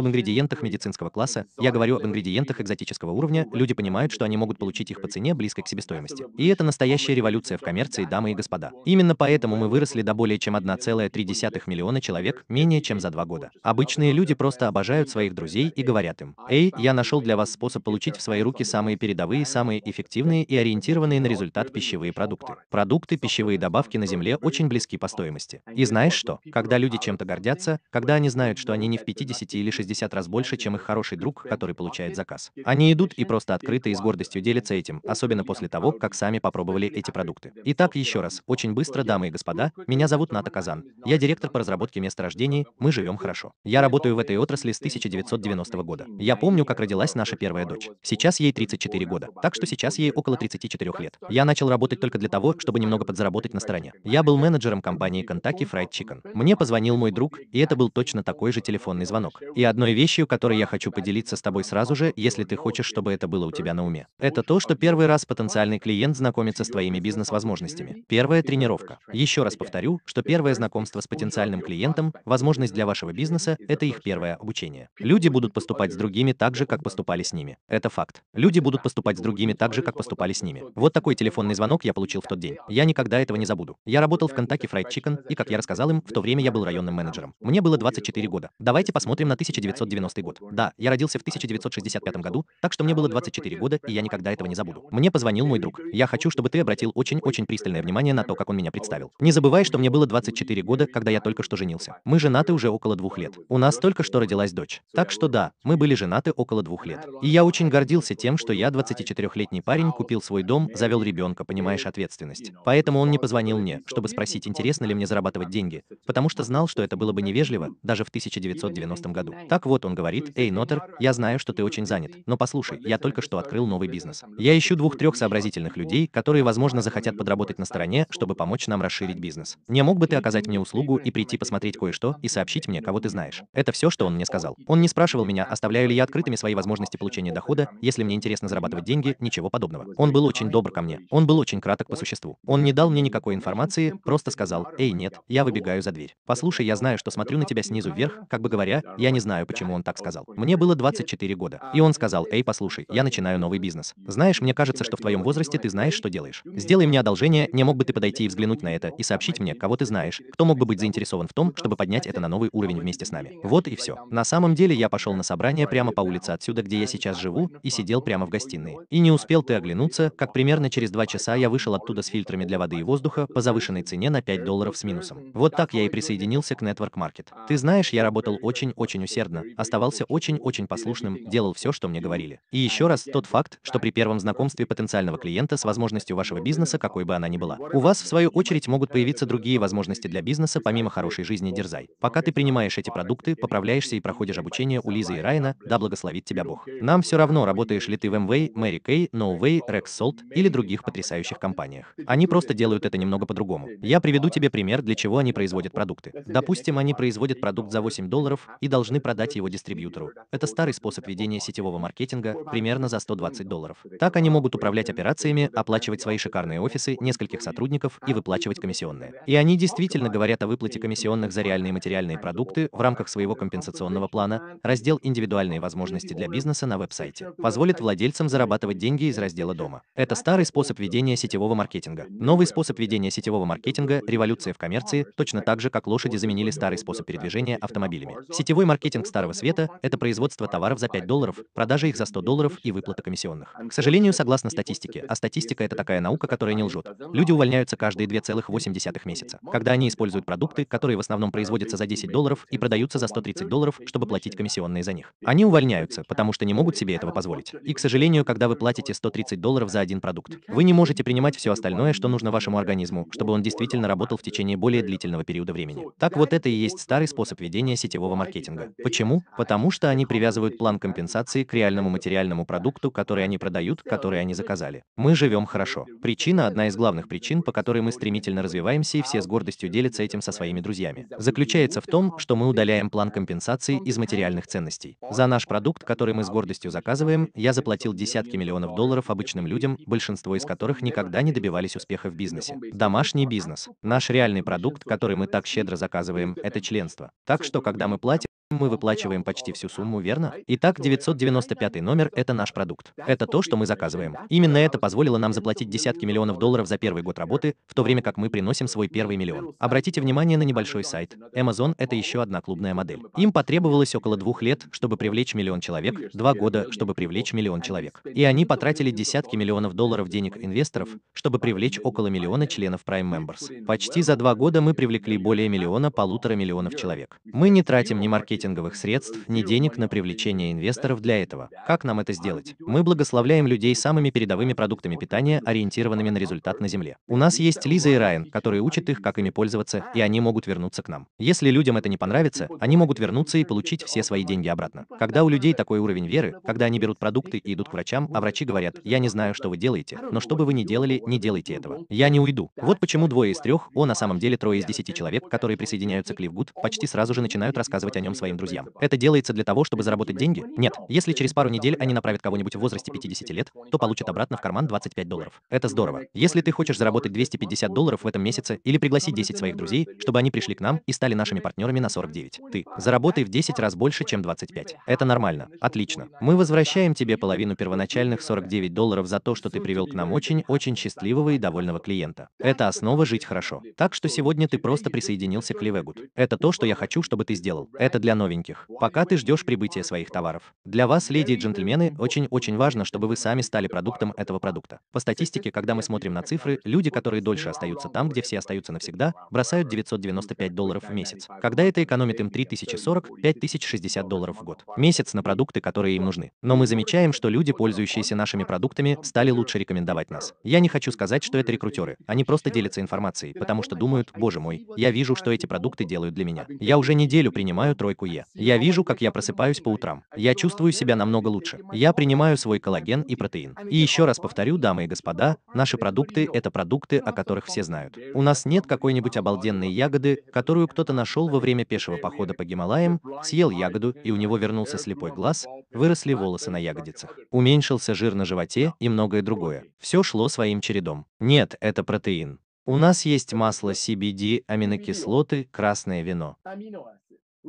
об ингредиентах медицинского класса, я говорю об ингредиентах экзотического уровня, люди понимают, что они могут получить их по цене, близкой к себестоимости. И это настоящая революция в коммерции, дамы и господа. Именно поэтому мы выросли до более чем 1,3 миллиона человек менее чем за два года. Обычные люди просто обожают своих друзей и говорят им, «Эй, я нашел для вас способ получить в свои руки самые передовые, самые эффективные и ориентированные на результат пищевые продукты». Продукты, пищевые добавки на Земле очень близки по стоимости. И знаешь что? Когда люди чем-то гордятся, когда они знают, что они не в 50 или 60 60 раз больше, чем их хороший друг, который получает заказ. Они идут и просто открыто и с гордостью делятся этим, особенно после того, как сами попробовали эти продукты. Итак, еще раз, очень быстро, дамы и господа, меня зовут Ната Казан. Я директор по разработке месторождений, мы живем хорошо. Я работаю в этой отрасли с 1990 года. Я помню, как родилась наша первая дочь. Сейчас ей 34 года, так что сейчас ей около 34 лет. Я начал работать только для того, чтобы немного подзаработать на стороне. Я был менеджером компании Kentucky Fried Chicken. Мне позвонил мой друг, и это был точно такой же телефонный звонок. И одна одной вещью, которой я хочу поделиться с тобой сразу же, если ты хочешь, чтобы это было у тебя на уме. Это то, что первый раз потенциальный клиент знакомится с твоими бизнес-возможностями. Первая тренировка. Еще раз повторю, что первое знакомство с потенциальным клиентом, возможность для вашего бизнеса, это их первое обучение. Люди будут поступать с другими так же, как поступали с ними. Это факт. Люди будут поступать с другими так же, как поступали с ними. Вот такой телефонный звонок я получил в тот день. Я никогда этого не забуду. Я работал в Kentucky Fried Chicken, и, как я рассказал им, в то время я был районным менеджером. Мне было 24 года. Давайте посмотрим на тысячи 1990 год. Да, я родился в 1965 году, так что мне было 24 года, и я никогда этого не забуду. Мне позвонил мой друг. Я хочу, чтобы ты обратил очень-очень пристальное внимание на то, как он меня представил. Не забывай, что мне было 24 года, когда я только что женился. Мы женаты уже около двух лет. У нас только что родилась дочь. Так что да, мы были женаты около двух лет. И я очень гордился тем, что я 24-летний парень, купил свой дом, завел ребенка, понимаешь ответственность. Поэтому он не позвонил мне, чтобы спросить, интересно ли мне зарабатывать деньги, потому что знал, что это было бы невежливо даже в 1990 году. Так вот, он говорит, «Эй, Нотер, я знаю, что ты очень занят, но послушай, я только что открыл новый бизнес. Я ищу двух-трех сообразительных людей, которые, возможно, захотят подработать на стороне, чтобы помочь нам расширить бизнес. Не мог бы ты оказать мне услугу и прийти посмотреть кое-что и сообщить мне, кого ты знаешь?» Это все, что он мне сказал. Он не спрашивал меня, оставляю ли я открытыми свои возможности получения дохода, если мне интересно зарабатывать деньги, ничего подобного. Он был очень добр ко мне, он был очень краток по существу. Он не дал мне никакой информации, просто сказал, «Эй, нет, я выбегаю за дверь. Послушай, я знаю, что смотрю на тебя снизу вверх, как бы говоря, я не знаю, знаю, почему он так сказал. Мне было 24 года. А, и он ну, сказал, «Эй, послушай, я начинаю новый бизнес. Знаешь, мне кажется, что в твоем возрасте ты знаешь, что делаешь. Сделай мне одолжение, не мог бы ты подойти и взглянуть на это, и сообщить мне, кого ты знаешь, кто мог бы быть заинтересован в том, чтобы поднять это на новый а уровень вместе с нами. Вот и все. На самом деле я пошел на собрание прямо по улице отсюда, где я сейчас живу, и сидел прямо в гостиной. И не успел ты оглянуться, как примерно через два часа я вышел оттуда с фильтрами для воды и воздуха по завышенной цене на 5 долларов с минусом. Вот так я и присоединился к Network Market. Ты знаешь, я работал очень-очень усердно, усердно, оставался очень-очень послушным, делал все, что мне говорили. И еще раз тот факт, что при первом знакомстве потенциального клиента с возможностью вашего бизнеса, какой бы она ни была, у вас, в свою очередь, могут появиться другие возможности для бизнеса, помимо хорошей жизни дерзай. Пока ты принимаешь эти продукты, поправляешься и проходишь обучение у Лизы и Райана, да благословит тебя Бог. Нам все равно, работаешь ли ты в MWay, Мэри Кей, NoWay, Rex Salt или других потрясающих компаниях. Они просто делают это немного по-другому. Я приведу тебе пример, для чего они производят продукты. Допустим, они производят продукт за 8 долларов и должны продать продать его дистрибьютору. Это старый способ ведения сетевого маркетинга, примерно за 120 долларов. Так они могут управлять операциями, оплачивать свои шикарные офисы, нескольких сотрудников и выплачивать комиссионные. И они действительно говорят о выплате комиссионных за реальные материальные продукты в рамках своего компенсационного плана, раздел «Индивидуальные возможности для бизнеса» на веб-сайте. Позволит владельцам зарабатывать деньги из раздела дома. Это старый способ ведения сетевого маркетинга. Новый способ ведения сетевого маркетинга – революция в коммерции, точно так же, как лошади заменили старый способ передвижения автомобилями. Сетевой маркетинг Старого Света – это производство товаров за 5 долларов, продажа их за 100 долларов и выплата комиссионных. К сожалению, согласно статистике, а статистика – это такая наука, которая не лжет, люди увольняются каждые 2,8 месяца, когда они используют продукты, которые в основном производятся за 10 долларов и продаются за 130 долларов, чтобы платить комиссионные за них. Они увольняются, потому что не могут себе этого позволить. И, к сожалению, когда вы платите 130 долларов за один продукт, вы не можете принимать все остальное, что нужно вашему организму, чтобы он действительно работал в течение более длительного периода времени. Так вот это и есть старый способ ведения сетевого маркетинга. Почему Почему? Потому что они привязывают план компенсации к реальному материальному продукту, который они продают, который они заказали. Мы живем хорошо. Причина – одна из главных причин, по которой мы стремительно развиваемся и все с гордостью делятся этим со своими друзьями. Заключается в том, что мы удаляем план компенсации из материальных ценностей. За наш продукт, который мы с гордостью заказываем, я заплатил десятки миллионов долларов обычным людям, большинство из которых никогда не добивались успеха в бизнесе. Домашний бизнес. Наш реальный продукт, который мы так щедро заказываем, это членство. Так что, когда мы платим, мы выплачиваем почти всю сумму, верно? Итак, 995 номер – это наш продукт. Это то, что мы заказываем. Именно это позволило нам заплатить десятки миллионов долларов за первый год работы, в то время как мы приносим свой первый миллион. Обратите внимание на небольшой сайт. Amazon – это еще одна клубная модель. Им потребовалось около двух лет, чтобы привлечь миллион человек, два года, чтобы привлечь миллион человек. И они потратили десятки миллионов долларов денег инвесторов, чтобы привлечь около миллиона членов Prime Members. Почти за два года мы привлекли более миллиона, полутора миллионов человек. Мы не тратим ни маркетинг, маркетинговых средств, ни денег на привлечение инвесторов для этого. Как нам это сделать? Мы благословляем людей самыми передовыми продуктами питания, ориентированными на результат на Земле. У нас есть Лиза и Райан, которые учат их, как ими пользоваться, и они могут вернуться к нам. Если людям это не понравится, они могут вернуться и получить все свои деньги обратно. Когда у людей такой уровень веры, когда они берут продукты и идут к врачам, а врачи говорят, я не знаю, что вы делаете, но что бы вы ни делали, не делайте этого. Я не уйду. Вот почему двое из трех, о, на самом деле трое из десяти человек, которые присоединяются к Ливгуд, почти сразу же начинают рассказывать о нем своим своим друзьям. Это делается для того, чтобы заработать деньги? Нет. Если через пару недель они направят кого-нибудь в возрасте 50 лет, то получат обратно в карман 25 долларов. Это здорово. Если ты хочешь заработать 250 долларов в этом месяце или пригласить 10 своих друзей, чтобы они пришли к нам и стали нашими партнерами на 49, ты заработай в 10 раз больше, чем 25. Это нормально. Отлично. Мы возвращаем тебе половину первоначальных 49 долларов за то, что ты привел к нам очень-очень счастливого и довольного клиента. Это основа жить хорошо. Так что сегодня ты просто присоединился к Ливегут. Это то, что я хочу, чтобы ты сделал. Это для новеньких, пока ты ждешь прибытия своих товаров. Для вас, леди и джентльмены, очень-очень важно, чтобы вы сами стали продуктом этого продукта. По статистике, когда мы смотрим на цифры, люди, которые дольше остаются там, где все остаются навсегда, бросают 995 долларов в месяц, когда это экономит им 3040, 5060 долларов в год. Месяц на продукты, которые им нужны. Но мы замечаем, что люди, пользующиеся нашими продуктами, стали лучше рекомендовать нас. Я не хочу сказать, что это рекрутеры. Они просто делятся информацией, потому что думают, боже мой, я вижу, что эти продукты делают для меня. Я уже неделю принимаю тройку АОЕ. Я вижу, как я просыпаюсь по утрам. А я чувствую себя намного лучше. Я принимаю свой коллаген и протеин. И еще раз повторю, дамы и господа, наши продукты – это продукты, о которых все знают. У нас нет какой-нибудь обалденной ягоды, которую кто-то нашел во время пешего похода по Гималаям, съел ягоду, и у него вернулся слепой глаз, выросли волосы на ягодицах. Уменьшился жир на животе и многое другое. Все шло своим чередом. Нет, это протеин. У нас есть масло CBD, аминокислоты, красное вино.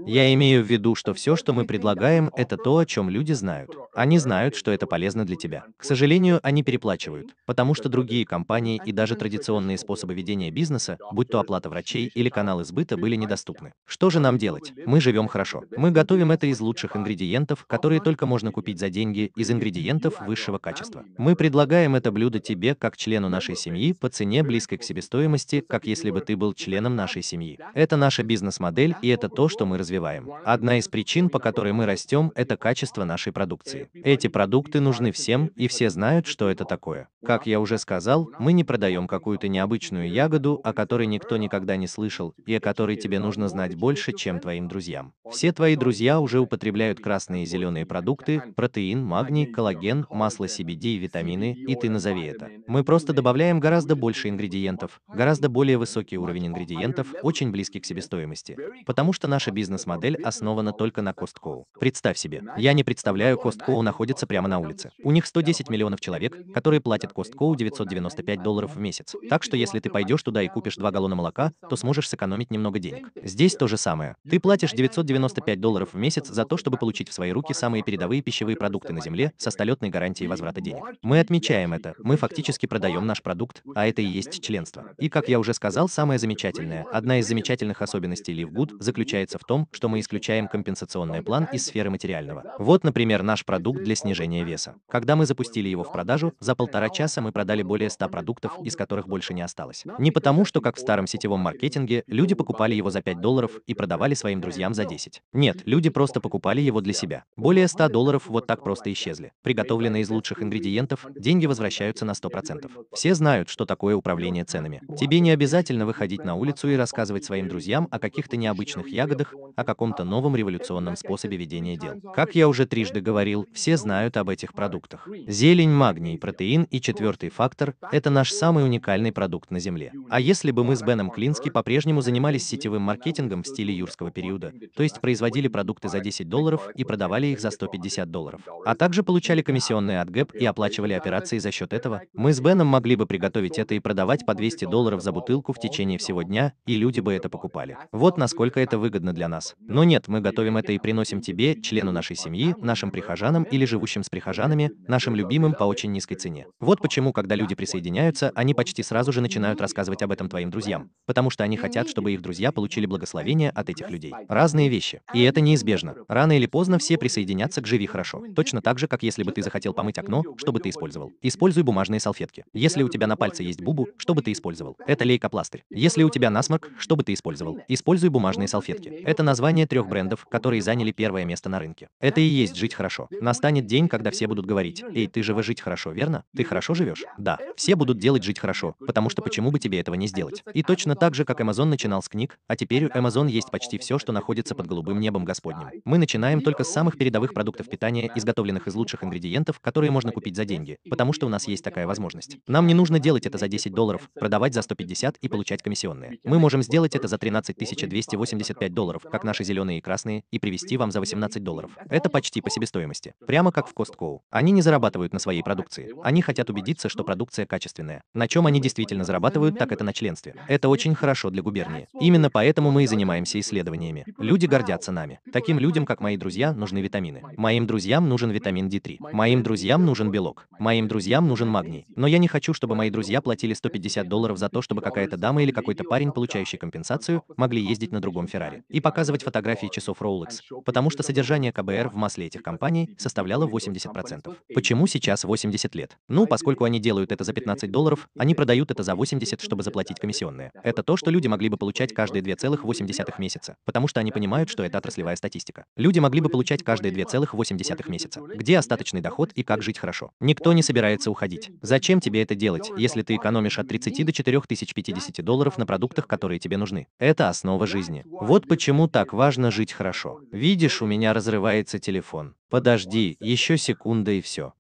Я имею в виду, что все, что мы предлагаем, это то, о чем люди знают. Они знают, что это полезно для тебя. К сожалению, они переплачивают, потому что другие компании и даже традиционные способы ведения бизнеса, будь то оплата врачей или каналы сбыта, были недоступны. Что же нам делать? Мы живем хорошо. Мы готовим это из лучших ингредиентов, которые только можно купить за деньги, из ингредиентов высшего качества. Мы предлагаем это блюдо тебе, как члену нашей семьи, по цене близкой к себестоимости, как если бы ты был членом нашей семьи. Это наша бизнес-модель, и это то, что мы развиваем развиваем. Одна из причин, по которой мы растем, это качество нашей продукции. Эти продукты нужны всем, и все знают, что это такое. Как я уже сказал, мы не продаем какую-то необычную ягоду, о которой никто никогда не слышал, и о которой тебе нужно знать больше, чем твоим друзьям. Все твои друзья уже употребляют красные и зеленые продукты, протеин, магний, коллаген, масло CBD и витамины, и ты назови это. Мы просто добавляем гораздо больше ингредиентов, гораздо более высокий уровень ингредиентов, очень близкий к себестоимости. Потому что наша бизнес бизнес-модель основана только на Costco. Представь себе, я не представляю, Costco находится прямо на улице. У них 110 миллионов человек, которые платят Costco 995 долларов в месяц. Ну так что если ты пойдешь туда и купишь два галлона молока, то сможешь сэкономить немного денег. Здесь то же самое. Ты платишь 995 долларов в месяц за то, чтобы получить в свои руки самые передовые пищевые продукты на Земле со столетной гарантией возврата денег. Мы отмечаем это. Мы фактически продаем наш продукт, а это и есть членство. И, как я уже сказал, самое замечательное, одна из замечательных особенностей LiveGood заключается в том, том, что мы исключаем компенсационный план из сферы материального. Вот, например, наш продукт для снижения веса. Когда мы запустили его в продажу, за полтора часа мы продали более 100 продуктов, из которых больше не осталось. Не потому, что, как в старом сетевом маркетинге, люди покупали его за 5 долларов и продавали своим друзьям за 10. Нет, люди просто покупали его для себя. Более 100 долларов вот так просто исчезли. Приготовленные из лучших ингредиентов, деньги возвращаются на 100%. Все знают, что такое управление ценами. Тебе не обязательно выходить на улицу и рассказывать своим друзьям о каких-то необычных ягодах, о каком-то новом революционном способе ведения дел. Как я уже трижды говорил, все знают об этих продуктах. Зелень, магний, протеин и четвертый фактор – это наш самый уникальный продукт на Земле. А если бы мы с Беном Клински по-прежнему занимались сетевым маркетингом в стиле юрского периода, то есть производили продукты за 10 долларов и продавали их за 150 долларов, а также получали комиссионные от ГЭП и оплачивали операции за счет этого, мы с Беном могли бы приготовить это и продавать по 200 долларов за бутылку в течение всего дня, и люди бы это покупали. Вот насколько это выгодно для нас нас. Но нет, мы готовим это и приносим тебе, члену нашей семьи, нашим прихожанам или живущим с прихожанами, нашим любимым по очень низкой цене. Вот почему, когда люди присоединяются, они почти сразу же начинают рассказывать об этом твоим друзьям, потому что они хотят, чтобы их друзья получили благословение от этих людей. Разные вещи. И это неизбежно. Рано или поздно все присоединятся к «Живи хорошо». Точно так же, как если бы ты захотел помыть окно, чтобы ты использовал. Используй бумажные салфетки. Если у тебя на пальце есть бубу, чтобы ты использовал. Это лейкопластырь. Если у тебя насморк, чтобы ты использовал. Используй бумажные салфетки. Это на названия трех брендов, которые заняли первое место на рынке. Это и есть жить хорошо. Настанет день, когда все будут говорить, «Эй, ты же вы жить хорошо, верно? Ты хорошо живешь?» Да, все будут делать жить хорошо, потому что почему бы тебе этого не сделать? И точно так же, как Amazon начинал с книг, а теперь у Amazon есть почти все, что находится под голубым небом Господним. Мы начинаем только с самых передовых продуктов питания, изготовленных из лучших ингредиентов, которые можно купить за деньги, потому что у нас есть такая возможность. Нам не нужно делать это за 10 долларов, продавать за 150 и получать комиссионные. Мы можем сделать это за 13 285 долларов, как как наши зеленые и красные, и привезти вам за 18 долларов. Это почти по себестоимости. Прямо как в Costco. Они не зарабатывают на своей продукции. Они хотят убедиться, что продукция качественная. На чем они действительно зарабатывают, так это на членстве. Это очень хорошо для губернии. Именно поэтому мы и занимаемся исследованиями. Люди гордятся нами. Таким людям, как мои друзья, нужны витамины. Моим друзьям нужен витамин D3. Моим друзьям нужен белок. Моим друзьям нужен магний. Но я не хочу, чтобы мои друзья платили 150 долларов за то, чтобы какая-то дама или какой-то парень, получающий компенсацию, могли ездить на другом Феррари. И показывать показывать фотографии часов Rolex, потому что содержание КБР в масле этих компаний составляло 80%. Почему сейчас 80 лет? Ну, поскольку они делают это за 15 долларов, они продают это за 80, чтобы заплатить комиссионные. Это то, что люди могли бы получать каждые 2,8 месяца, потому что они понимают, что это отраслевая статистика. Люди могли бы получать каждые 2,8 месяца. Где остаточный доход и как жить хорошо? Никто не собирается уходить. Зачем тебе это делать, если ты экономишь от 30 до 4050 долларов на продуктах, которые тебе нужны? Это основа жизни. Вот почему так так важно жить хорошо. Видишь, у меня разрывается телефон. Подожди, еще секунда и все.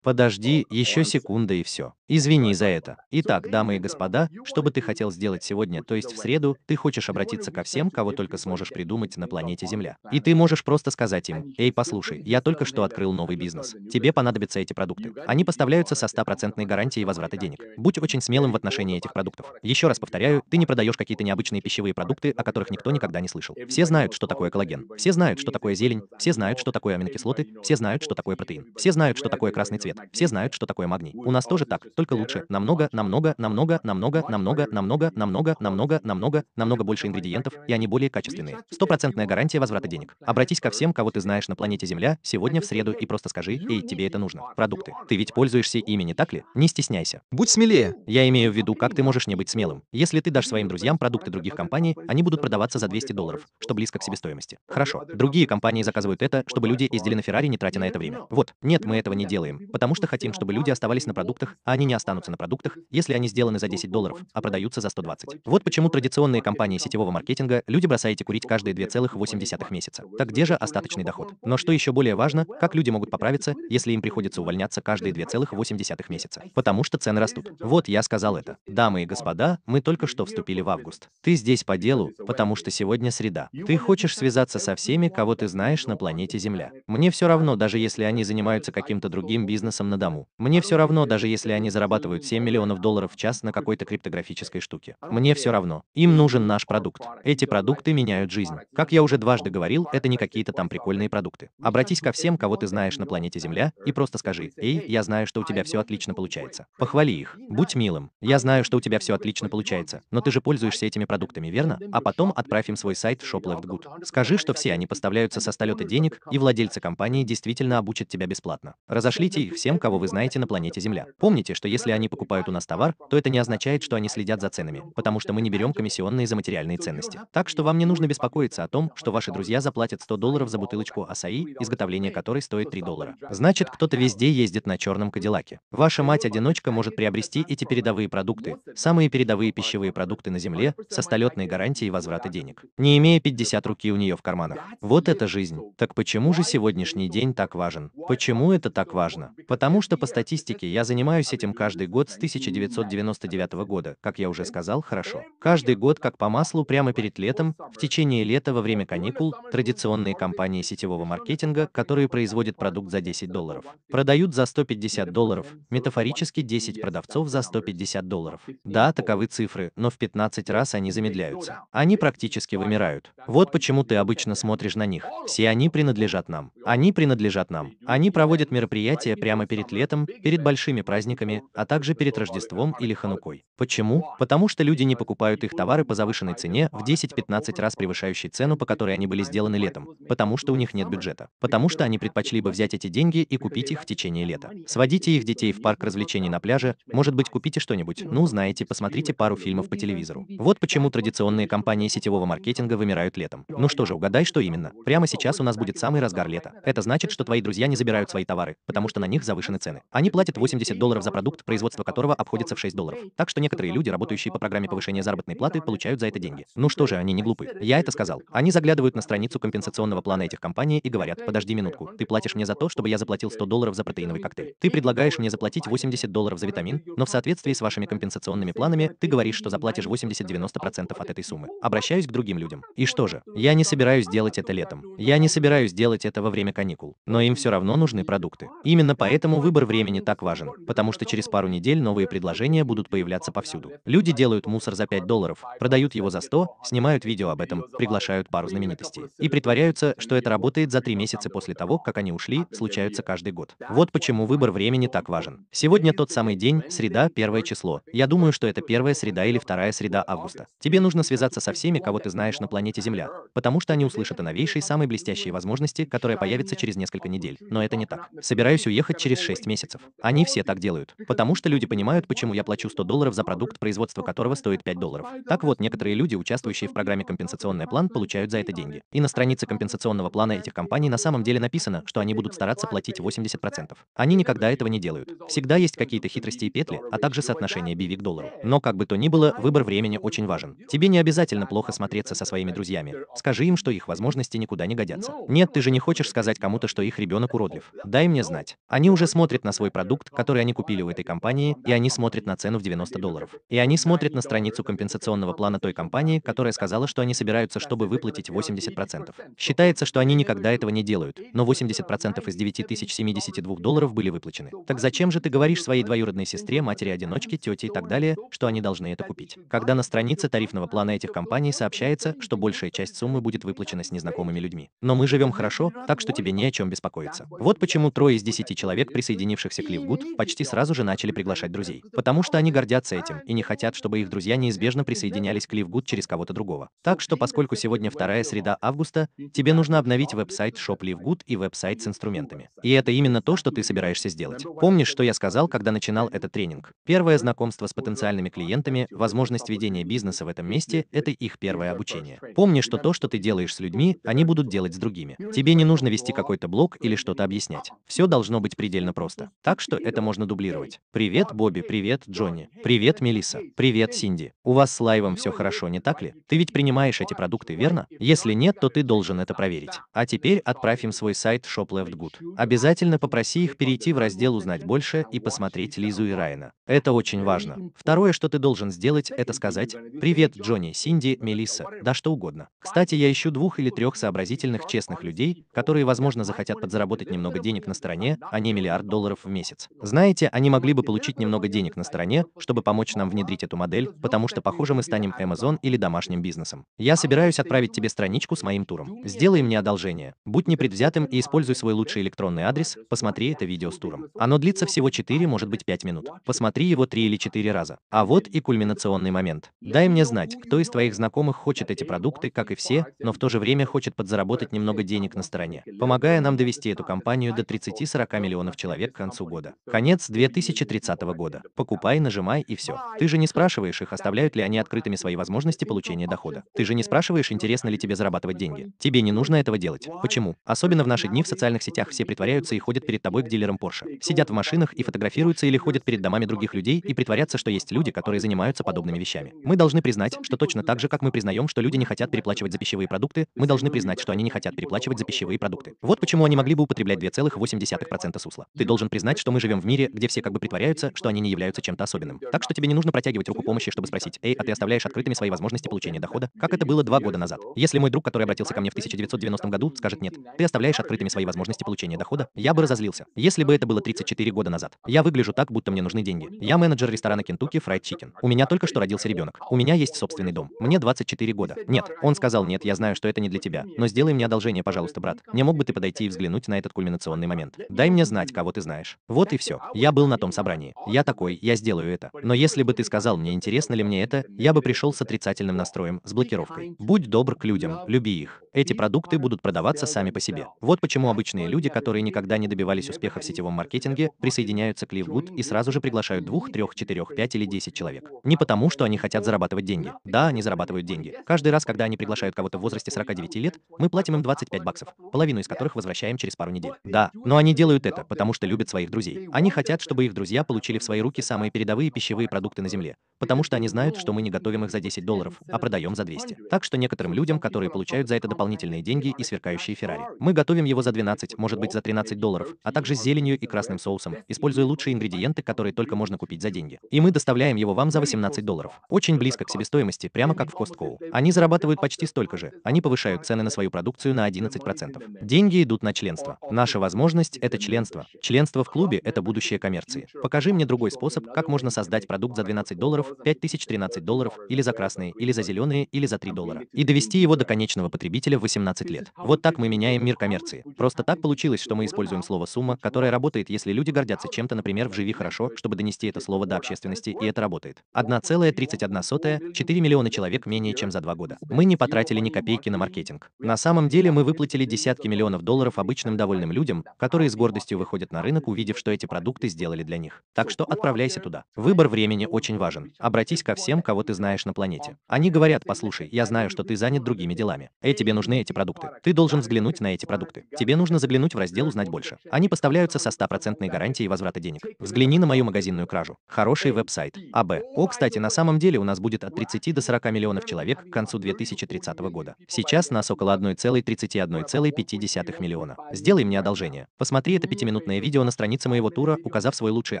Подожди, еще секунда и все. Извини за это. Итак, дамы и господа, что бы ты хотел сделать сегодня, то есть в среду, ты хочешь обратиться ко всем, кого только сможешь придумать на планете Земля. И ты можешь просто сказать им, «Эй, послушай, я только что открыл новый бизнес. Тебе понадобятся эти продукты. Они поставляются со стопроцентной гарантией возврата денег. Будь очень смелым в отношении этих продуктов. Еще раз повторяю, ты не продаешь какие-то необычные пищевые продукты, о которых никто никогда не слышал. Все знают, что такое коллаген. Все знают, что такое зелень. Все знают, что такое аминокислоты. Все знают, что такое протеин. Все знают, что такое красный цвет. Все знают, что такое магний. У нас тоже так только э, лучше. Намного, намного, намного, намного, намного, намного, намного, намного, намного, намного больше ингредиентов, и они более качественные. Стопроцентная гарантия возврата денег. Обратись ко всем, кого ты знаешь на планете Земля, сегодня в среду и просто скажи, эй, тебе это нужно. Продукты. Ты ведь пользуешься ими, не так ли? Не стесняйся. Будь смелее. Я имею в виду, как ты можешь не быть смелым. Если ты дашь своим друзьям продукты других а компаний, они будут продаваться за 200 долларов, что близко к себестоимости. Хорошо. Другие компании заказывают это, чтобы люди из на Феррари, не тратили на это время. Вот. Нет, мы этого не делаем, потому что хотим, чтобы люди оставались на продуктах, а они не останутся на продуктах, если они сделаны за 10 долларов, а продаются за 120. Вот почему традиционные компании сетевого маркетинга люди бросаете курить каждые 2,8 месяца. Так где же остаточный доход? Но что еще более важно, как люди могут поправиться, если им приходится увольняться каждые 2,8 месяца? Потому что цены растут. Вот я сказал это. Дамы и господа, мы только что вступили в август. Ты здесь по делу, потому что сегодня среда. Ты хочешь связаться со всеми, кого ты знаешь на планете Земля. Мне все равно, даже если они занимаются каким-то другим бизнесом на дому. Мне все равно, даже если они за зарабатывают 7 миллионов долларов в час на какой-то криптографической штуке. Мне все равно. Им нужен наш продукт. Эти продукты меняют жизнь. Как я уже дважды говорил, это не какие-то там прикольные продукты. Обратись ко всем, кого ты знаешь на планете Земля, и просто скажи, «Эй, я знаю, что у тебя все отлично получается». Похвали их. Будь милым. Я знаю, что у тебя все отлично получается, но ты же пользуешься этими продуктами, верно? А потом отправь им свой сайт Shop Left Good. Скажи, что все они поставляются со столета денег, и владельцы компании действительно обучат тебя бесплатно. Разошлите их всем, кого вы знаете на планете Земля. Помните, что что если они покупают у нас товар, то это не означает, что они следят за ценами, потому что мы не берем комиссионные за материальные ценности. Так что вам не нужно беспокоиться о том, что ваши друзья заплатят 100 долларов за бутылочку асаи, изготовление которой стоит 3 доллара. Значит, кто-то везде ездит на черном кадиллаке. Ваша мать-одиночка может приобрести эти передовые продукты, самые передовые пищевые продукты на Земле, со столетной гарантией возврата денег, не имея 50 руки у нее в карманах. Вот это жизнь. Так почему же сегодняшний день так важен? Почему это так важно? Потому что по статистике я занимаюсь этим каждый год с 1999 года, как я уже сказал, хорошо. Каждый год, как по маслу, прямо перед летом, в течение лета во время каникул, традиционные компании сетевого маркетинга, которые производят продукт за 10 долларов, продают за 150 долларов, метафорически 10 продавцов за 150 долларов. Да, таковы цифры, но в 15 раз они замедляются. Они практически вымирают. Вот почему ты обычно смотришь на них. Все они принадлежат нам. Они принадлежат нам. Они проводят мероприятия прямо перед летом, перед большими праздниками, а также перед Рождеством или Ханукой. Почему? Потому что люди не покупают их товары по завышенной цене в 10-15 раз превышающей цену, по которой они были сделаны летом, потому что у них нет бюджета, потому что они предпочли бы взять эти деньги и купить их в течение лета. Сводите их детей в парк развлечений на пляже, может быть, купите что-нибудь, ну, знаете, посмотрите пару фильмов по телевизору. Вот почему традиционные компании сетевого маркетинга вымирают летом. Ну что же, угадай, что именно. Прямо сейчас у нас будет самый разгар лета. Это значит, что твои друзья не забирают свои товары, потому что на них завышены цены. Они платят 80 долларов за продукт, продукт, производство которого обходится в 6 долларов. Так что некоторые люди, работающие по программе повышения заработной платы, получают за это деньги. Ну что же, они не глупы. Я это сказал. Они заглядывают на страницу компенсационного плана этих компаний и говорят, подожди минутку, ты платишь мне за то, чтобы я заплатил 100 долларов за протеиновый коктейль. Ты предлагаешь мне заплатить 80 долларов за витамин, но в соответствии с вашими компенсационными планами ты говоришь, что заплатишь 80-90% от этой суммы. Обращаюсь к другим людям. И что же? Я не собираюсь делать это летом. Я не собираюсь делать это во время каникул. Но им все равно нужны продукты. Именно поэтому выбор времени так важен, потому что через через пару недель новые предложения будут появляться повсюду. Люди делают мусор за 5 долларов, продают его за 100, снимают видео об этом, приглашают пару знаменитостей. И притворяются, что это работает за 3 месяца после того, как они ушли, случаются каждый год. Вот почему выбор времени так важен. Сегодня тот самый день, среда, первое число. Я думаю, что это первая среда или вторая среда августа. Тебе нужно связаться со всеми, кого ты знаешь на планете Земля, потому что они услышат о новейшей, самой блестящей возможности, которая появится через несколько недель. Но это не так. Собираюсь уехать через 6 месяцев. Они все так делают. Потому что люди понимают, почему я плачу 100 долларов за продукт, производство которого стоит 5 долларов. Так вот, некоторые люди, участвующие в программе «Компенсационный план», получают за это деньги. И на странице компенсационного плана этих компаний на самом деле написано, что они будут стараться платить 80%. Они никогда этого не делают. Всегда есть какие-то хитрости и петли, а также соотношение биви к доллару. Но как бы то ни было, выбор времени очень важен. Тебе не обязательно плохо смотреться со своими друзьями. Скажи им, что их возможности никуда не годятся. Нет, ты же не хочешь сказать кому-то, что их ребенок уродлив. Дай мне знать. Они уже смотрят на свой продукт, который они купили у этой компании, и они смотрят на цену в 90 долларов. И они смотрят на страницу компенсационного плана той компании, которая сказала, что они собираются, чтобы выплатить 80%. Считается, что они никогда этого не делают, но 80% из 9072 долларов были выплачены. Так зачем же ты говоришь своей двоюродной сестре, матери-одиночке, тете и так далее, что они должны это купить? Когда на странице тарифного плана этих компаний сообщается, что большая часть суммы будет выплачена с незнакомыми людьми. Но мы живем хорошо, так что тебе не о чем беспокоиться. Вот почему трое из десяти человек, присоединившихся к Ливгуд, почти сразу же начали приглашать друзей. Потому что они гордятся этим и не хотят, чтобы их друзья неизбежно присоединялись к Ливгуд через кого-то другого. Так что, поскольку сегодня вторая среда августа, тебе нужно обновить веб-сайт Shop Livgood и веб-сайт с инструментами. И это именно то, что ты собираешься сделать. Помнишь, что я сказал, когда начинал этот тренинг? Первое знакомство с потенциальными клиентами, возможность ведения бизнеса в этом месте — это их первое обучение. Помни, что то, что ты делаешь с людьми, они будут делать с другими. Тебе не нужно вести какой-то блог или что-то объяснять. Все должно быть предельно просто. Так что это можно дублировать есть. Привет, Бобби, привет, Джонни. Привет, Мелиса. Привет, Синди. У вас с лайвом все хорошо, не так ли? Ты ведь принимаешь эти продукты, верно? Если нет, то ты должен это проверить. А теперь отправь им свой сайт Shop Left Good. Обязательно попроси их перейти в раздел «Узнать больше» и посмотреть Лизу и Райана. Это очень важно. Второе, что ты должен сделать, это сказать «Привет, Джонни, Синди, Мелисса, да что угодно». Кстати, я ищу двух или трех сообразительных, честных людей, которые, возможно, захотят подзаработать немного денег на стороне, а не миллиард долларов в месяц. Знаете, они могли могли бы получить немного денег на стороне, чтобы помочь нам внедрить эту модель, потому что, похоже, мы станем Amazon или домашним бизнесом. Я собираюсь отправить тебе страничку с моим туром. Сделай мне одолжение. Будь непредвзятым и используй свой лучший электронный адрес, посмотри это видео с туром. Оно длится всего 4, может быть, 5 минут. Посмотри его 3 или 4 раза. А вот и кульминационный момент. Дай мне знать, кто из твоих знакомых хочет эти продукты, как и все, но в то же время хочет подзаработать немного денег на стороне, помогая нам довести эту компанию до 30-40 миллионов человек к концу года. Конец 2000 2030 года. Покупай, нажимай и все. Ты же не спрашиваешь их, оставляют ли они открытыми свои возможности получения дохода. Ты же не спрашиваешь, интересно ли тебе зарабатывать деньги. Тебе не нужно этого делать. Почему? Особенно в наши дни в социальных сетях все притворяются и ходят перед тобой к дилерам Porsche. Сидят в машинах и фотографируются или ходят перед домами других людей и притворятся, что есть люди, которые занимаются подобными вещами. Мы должны признать, что точно так же, как мы признаем, что люди не хотят переплачивать за пищевые продукты, мы должны признать, что они не хотят переплачивать за пищевые продукты. Вот почему они могли бы употреблять 2,8% сусла. Ты должен признать, что мы живем в мире, где все как бы якобы притворяются, что они не являются чем-то особенным. Так что тебе не нужно протягивать руку помощи, чтобы спросить, «Эй, а ты оставляешь открытыми свои возможности получения дохода?» Как это было два года назад? Если мой друг, который обратился ко мне в 1990 году, скажет «Нет, ты оставляешь открытыми свои возможности получения дохода», я бы разозлился. Если бы это было 34 года назад. Я выгляжу так, будто мне нужны деньги. Я менеджер ресторана Кентукки Fried Chicken. У меня только что родился ребенок. У меня есть собственный дом. Мне 24 года. Нет, он сказал «Нет, я знаю, что это не для тебя, но сделай мне одолжение, пожалуйста, брат. Не мог бы ты подойти и взглянуть на этот кульминационный момент? Дай мне знать, кого ты знаешь». Вот и все. Я был на том том собрании. Я такой, я сделаю это. Но если бы ты сказал мне, интересно ли мне это, я бы пришел с отрицательным настроем, с блокировкой. Будь добр к людям, люби их. Эти продукты будут продаваться сами по себе. Вот почему обычные люди, которые никогда не добивались успеха в сетевом маркетинге, присоединяются к LiveGood и сразу же приглашают двух, трех, четырех, пять или десять человек. Не потому, что они хотят зарабатывать деньги. Да, они зарабатывают деньги. Каждый раз, когда они приглашают кого-то в возрасте 49 лет, мы платим им 25 баксов, половину из которых возвращаем через пару недель. Да, но они делают это, потому что любят своих друзей. Они хотят, чтобы их друзья получили в свои руки самые передовые пищевые продукты на Земле, потому что они знают, что мы не готовим их за 10 долларов, а продаем за 200. Так что некоторым людям, которые получают за это дополнительные деньги и сверкающие Феррари, мы готовим его за 12, может быть за 13 долларов, а также с зеленью и красным соусом, используя лучшие ингредиенты, которые только можно купить за деньги. И мы доставляем его вам за 18 долларов. Очень близко к себестоимости, прямо как в Costco. Они зарабатывают почти столько же. Они повышают цены на свою продукцию на 11%. Деньги идут на членство. Наша возможность — это членство. Членство в клубе — это будущее коммерции. Покажи мне другой способ, как можно создать продукт за 12 долларов, 5013 долларов, или за красные, или за зеленые, или за 3 доллара, и довести его до конечного потребителя в 18 лет. Вот так мы меняем мир коммерции. Просто так получилось, что мы используем слово «сумма», которое работает, если люди гордятся чем-то, например, в «живи хорошо», чтобы донести это слово до общественности, и это работает. 1,31, 4 миллиона человек менее чем за два года. Мы не потратили ни копейки на маркетинг. На самом деле мы выплатили десятки миллионов долларов обычным довольным людям, которые с гордостью выходят на рынок, увидев, что эти продукты сделали для для них. Так что отправляйся туда. Выбор времени очень важен. Обратись ко всем, кого ты знаешь на планете. Они говорят, послушай, я знаю, что ты занят другими делами. Эй, тебе нужны эти продукты. Ты должен взглянуть на эти продукты. Тебе нужно заглянуть в раздел «Узнать больше». Они поставляются со стопроцентной гарантией возврата денег. Взгляни на мою магазинную кражу. Хороший веб-сайт. АБ. О, кстати, на самом деле у нас будет от 30 до 40 миллионов человек к концу 2030 года. Сейчас нас около 1,31,5 миллиона. Сделай мне одолжение. Посмотри это пятиминутное видео на странице моего тура, указав свой лучший лучший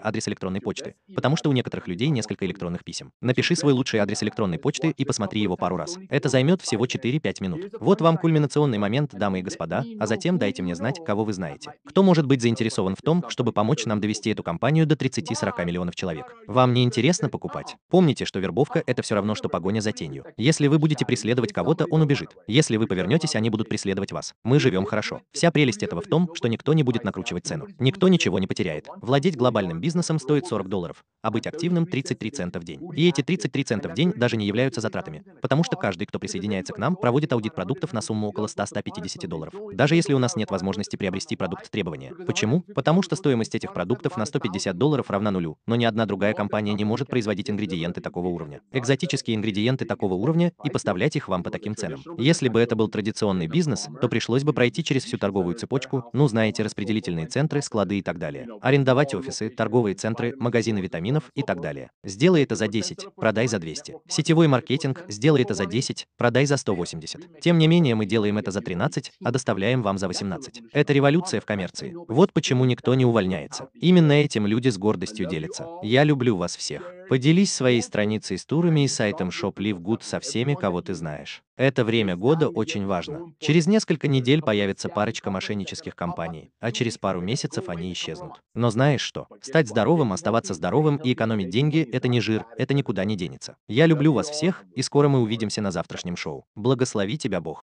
адрес электронной почты, потому что у некоторых людей несколько электронных писем. Напиши свой лучший адрес электронной почты и посмотри его пару раз. Это займет всего 4-5 минут. Вот вам кульминационный момент, дамы и господа, а затем дайте мне знать, кого вы знаете. Кто может быть заинтересован в том, чтобы помочь нам довести эту компанию до 30-40 миллионов человек? Вам не интересно покупать? Помните, что вербовка — это все равно, что погоня за тенью. Если вы будете преследовать кого-то, он убежит. Если вы повернетесь, они будут преследовать вас. Мы живем хорошо. Вся прелесть этого в том, что никто не будет накручивать цену. Никто ничего не потеряет. Владеть глобальным малым бизнесом стоит 40 долларов, а быть активным 33 цента в день. И эти 33 цента в день даже не являются затратами, потому что каждый, кто присоединяется к нам, проводит аудит продуктов на сумму около 100-150 долларов, даже если у нас нет возможности приобрести продукт требования. Почему? Потому что стоимость этих продуктов на 150 долларов равна нулю, но ни одна другая компания не может производить ингредиенты такого уровня. Экзотические ингредиенты такого уровня и поставлять их вам по таким ценам. Если бы это был традиционный бизнес, то пришлось бы пройти через всю торговую цепочку, ну знаете, распределительные центры, склады и так далее. Арендовать офисы, торговые центры, магазины витаминов и так далее. Сделай это за 10, продай за 200. Сетевой маркетинг, сделай это за 10, продай за 180. Тем не менее, мы делаем это за 13, а доставляем вам за 18. Это революция в коммерции. Вот почему никто не увольняется. Именно этим люди с гордостью делятся. Я люблю вас всех. Поделись своей страницей с турами и сайтом Shop Live Good со всеми, кого ты знаешь. Это время года очень важно. Через несколько недель появится парочка мошеннических компаний, а через пару месяцев они исчезнут. Но знаешь что? Стать здоровым, оставаться здоровым и экономить деньги – это не жир, это никуда не денется. Я люблю вас всех, и скоро мы увидимся на завтрашнем шоу. Благослови тебя Бог.